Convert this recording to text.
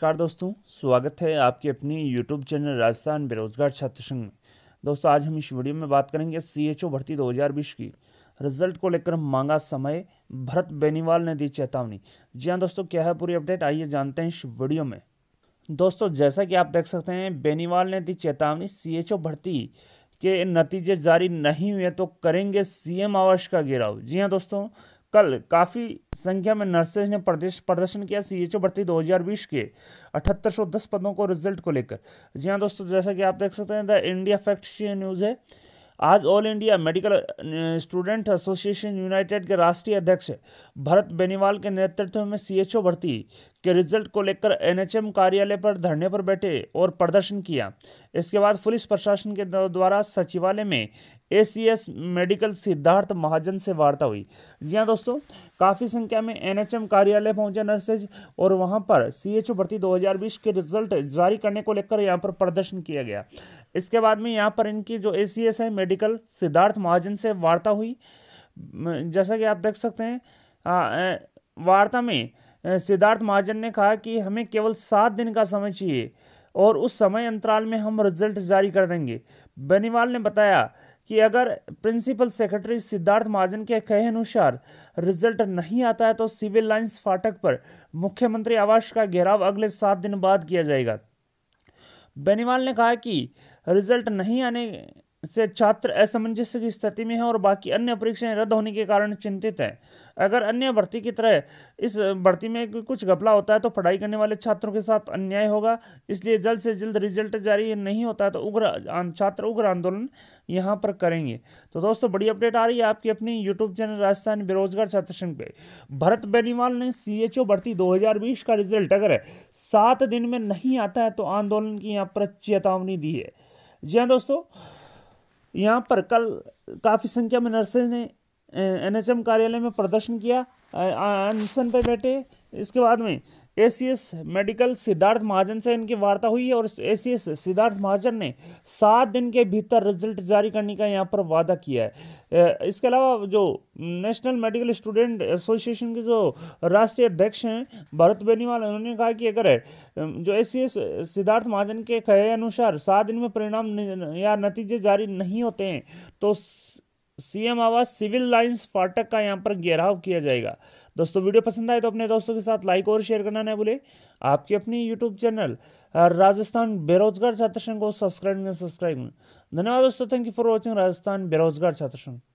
नमस्कार दोस्तों स्वागत है आपके अपने यूट्यूब चैनल राजस्थान बेरोजगार छात्र संघ में दोस्तों आज हम इस वीडियो में बात करेंगे सी सीएचओ भर्ती 2020 की रिजल्ट को लेकर मांगा समय भरत बेनीवाल ने दी चेतावनी जी हाँ दोस्तों क्या है पूरी अपडेट आइए जानते हैं इस वीडियो में दोस्तों जैसा कि आप देख सकते हैं बेनीवाल ने दी चेतावनी सीएचओ भर्ती के नतीजे जारी नहीं हुए तो करेंगे सीएम आवास का घेराव जी हाँ दोस्तों कल काफ़ी संख्या में नर्सेज ने प्रदेश प्रदर्शन किया सी एच ओ भर्ती दो हज़ार बीस के अठहत्तर सौ दस पदों को रिजल्ट को लेकर जी हाँ दोस्तों जैसा कि आप देख सकते हैं द इंडिया फैक्ट न्यूज़ है आज all India medical student association united के राष्ट्रीय अध्यक्ष भरत बेनीवाल के नेतृत्व में ओ भर्ती के रिजल्ट को लेकर एनएचएम कार्यालय पर धरने पर बैठे और प्रदर्शन किया इसके बाद पुलिस प्रशासन के द्वारा सचिवालय में एसीएस मेडिकल सिद्धार्थ महाजन से वार्ता हुई जी हाँ दोस्तों काफ़ी संख्या में एनएचएम कार्यालय पहुंचे नर्सेज और वहां पर सीएचओ भर्ती 2020 के रिजल्ट जारी करने को लेकर यहां पर प्रदर्शन किया गया इसके बाद में यहां पर इनकी जो एसीएस है मेडिकल सिद्धार्थ महाजन से वार्ता हुई जैसा कि आप देख सकते हैं वार्ता में सिद्धार्थ महाजन ने कहा कि हमें केवल सात दिन का समय चाहिए और उस समय अंतराल में हम रिजल्ट जारी कर देंगे बनीवाल ने बताया कि अगर प्रिंसिपल सेक्रेटरी सिद्धार्थ महाजन के कहे अनुसार रिजल्ट नहीं आता है तो सिविल लाइंस फाटक पर मुख्यमंत्री आवास का घेराव अगले सात दिन बाद किया जाएगा बेनीवाल ने कहा कि रिजल्ट नहीं आने से छात्र असमंजस की स्थिति में है और बाकी अन्य परीक्षाएं रद्द होने के कारण चिंतित है अगर अन्य भर्ती की तरह इस भर्ती में कुछ घपला होता है तो पढ़ाई करने वाले छात्रों के साथ अन्याय होगा इसलिए जल्द से जल्द रिजल्ट जारी नहीं होता है तो उग्र छात्र उग्र आंदोलन यहाँ पर करेंगे तो दोस्तों बड़ी अपडेट आ रही है आपकी अपनी यूट्यूब चैनल राजस्थान बेरोजगार छात्र संघ पे भरत बेनीवाल ने सी भर्ती दो का रिजल्ट अगर सात दिन में नहीं आता है तो आंदोलन की यहाँ पर चेतावनी दी है जी हाँ दोस्तों यहाँ पर कल काफ़ी संख्या में नर्सेज ने एनएचएम कार्यालय में प्रदर्शन किया अनशन पर बैठे इसके बाद में एसीएस मेडिकल सिद्धार्थ महाजन से इनकी वार्ता हुई है और एसीएस सिद्धार्थ महाजन ने सात दिन के भीतर रिजल्ट जारी करने का यहाँ पर वादा किया है इसके अलावा जो नेशनल मेडिकल स्टूडेंट एसोसिएशन के जो राष्ट्रीय अध्यक्ष हैं भरत बेनीवाल उन्होंने कहा कि अगर जो ए सिद्धार्थ महाजन के कहे अनुसार सात दिन में परिणाम या नतीजे जारी नहीं होते हैं तो सीएम आवास सिविल लाइंस फाटक का यहाँ पर घेराव किया जाएगा दोस्तों वीडियो पसंद आए तो अपने दोस्तों के साथ लाइक और शेयर करना ना भूले आपकी अपनी यूट्यूब चैनल राजस्थान बेरोजगार छात्र संघ को सब्सक्राइब सब्सक्राइब धन्यवाद दोस्तों thank you for watching Rajasthan बेरोजगार छात्र संघ